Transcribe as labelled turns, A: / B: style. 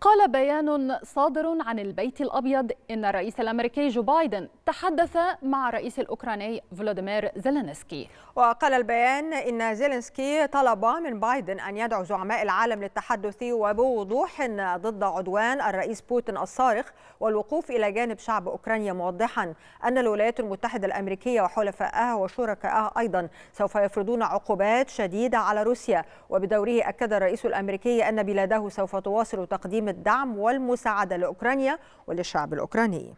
A: قال بيان صادر عن البيت الأبيض إن الرئيس الأمريكي جو بايدن
B: تحدث مع الرئيس الأوكراني فلاديمير زيلينسكي وقال البيان إن زيلينسكي طلب من بايدن أن يدعو زعماء العالم للتحدث وبوضوح ضد عدوان الرئيس بوتين الصارخ والوقوف إلى جانب شعب أوكرانيا موضحا أن الولايات المتحدة الأمريكية وحلفائها وشركائها أيضا سوف يفرضون عقوبات شديدة على روسيا وبدوره أكد الرئيس الأمريكي أن بلاده سوف تواصل تقديم الدعم والمساعدة لأوكرانيا وللشعب الأوكراني